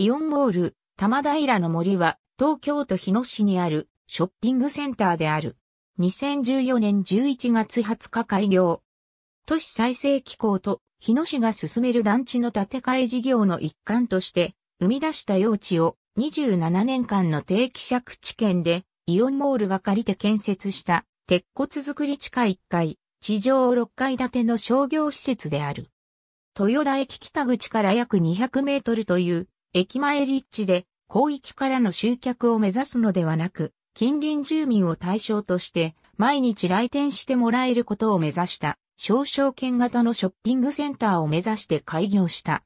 イオンモール、玉平の森は、東京都日野市にあるショッピングセンターである。2014年11月20日開業。都市再生機構と日野市が進める団地の建て替え事業の一環として、生み出した用地を27年間の定期借地権で、イオンモールが借りて建設した、鉄骨造り地下1階、地上6階建ての商業施設である。豊田駅北口から約200メートルという駅前立地で広域からの集客を目指すのではなく、近隣住民を対象として毎日来店してもらえることを目指した少々券型のショッピングセンターを目指して開業した。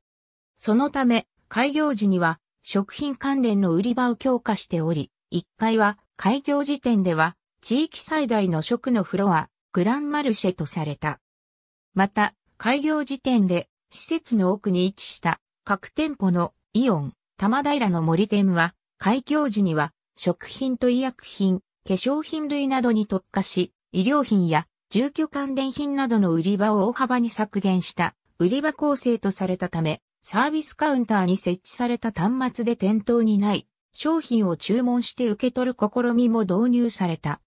そのため、開業時には食品関連の売り場を強化しており、1階は開業時点では地域最大の食のフロア、グランマルシェとされた。また、開業時点で施設の奥に位置した各店舗のイオン、玉平の森店は、開業時には、食品と医薬品、化粧品類などに特化し、医療品や住居関連品などの売り場を大幅に削減した売り場構成とされたため、サービスカウンターに設置された端末で店頭にない商品を注文して受け取る試みも導入された。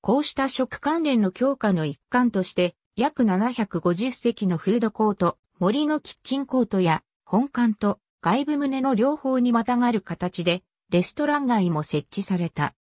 こうした食関連の強化の一環として、約750席のフードコート、森のキッチンコートや本館と外部棟の両方にまたがる形で、レストラン街も設置された。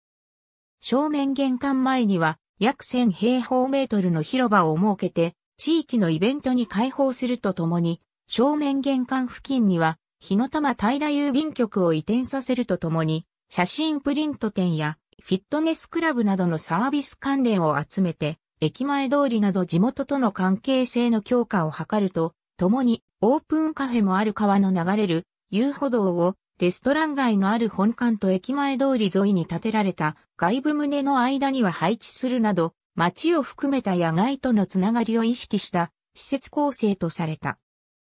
正面玄関前には、約1000平方メートルの広場を設けて、地域のイベントに開放するとともに、正面玄関付近には、日の玉平郵便局を移転させるとともに、写真プリント店やフィットネスクラブなどのサービス関連を集めて、駅前通りなど地元との関係性の強化を図ると共にオープンカフェもある川の流れる遊歩道をレストラン街のある本館と駅前通り沿いに建てられた外部棟の間には配置するなど、街を含めた野外とのつながりを意識した施設構成とされた。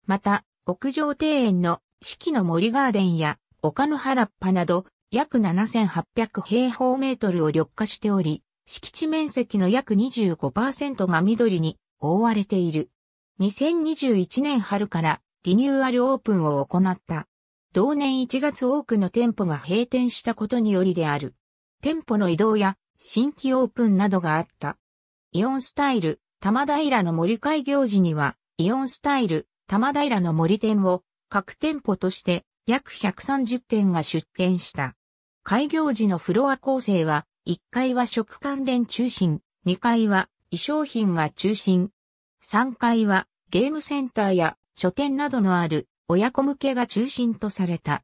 また、屋上庭園の四季の森ガーデンや丘の原っぱなど約7800平方メートルを緑化しており、敷地面積の約25%が緑に覆われている。2021年春からリニューアルオープンを行った。同年1月多くの店舗が閉店したことによりである。店舗の移動や新規オープンなどがあった。イオンスタイル、玉平の森開業時には、イオンスタイル、玉平の森店を各店舗として約130店が出店した。開業時のフロア構成は、1階は食関連中心、2階は衣装品が中心、3階はゲームセンターや書店などのある親子向けが中心とされた。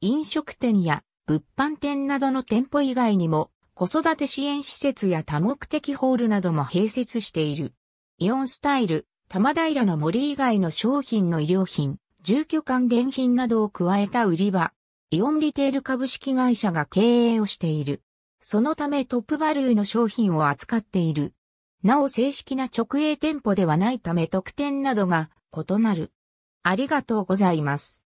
飲食店や物販店などの店舗以外にも子育て支援施設や多目的ホールなども併設している。イオンスタイル、玉平の森以外の商品の衣料品、住居関連品などを加えた売り場、イオンリテール株式会社が経営をしている。そのためトップバリューの商品を扱っている。なお正式な直営店舗ではないため特典などが異なる。ありがとうございます。